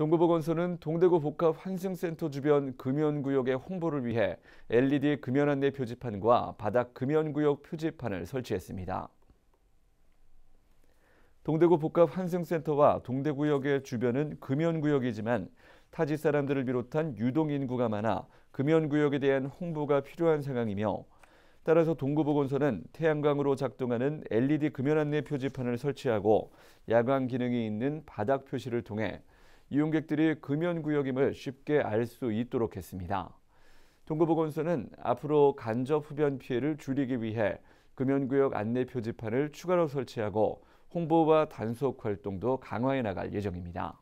동부보건소는 동대구 복합 환승센터 주변 금연구역의 홍보를 위해 LED 금연 안내 표지판과 바닥 금연구역 표지판을 설치했습니다. 동대구 복합 환승센터와 동대구역의 주변은 금연구역이지만 타지 사람들을 비롯한 유동 인구가 많아 금연구역에 대한 홍보가 필요한 상황이며 따라서 동구보건소는 태양광으로 작동하는 LED 금연 안내 표지판을 설치하고 야광 기능이 있는 바닥 표시를 통해 이용객들이 금연구역임을 쉽게 알 수 있도록 했습니다. 동구보건소는 앞으로 간접 흡연 피해를 줄이기 위해 금연구역 안내 표지판을 추가로 설치하고 홍보와 단속 활동도 강화해 나갈 예정입니다.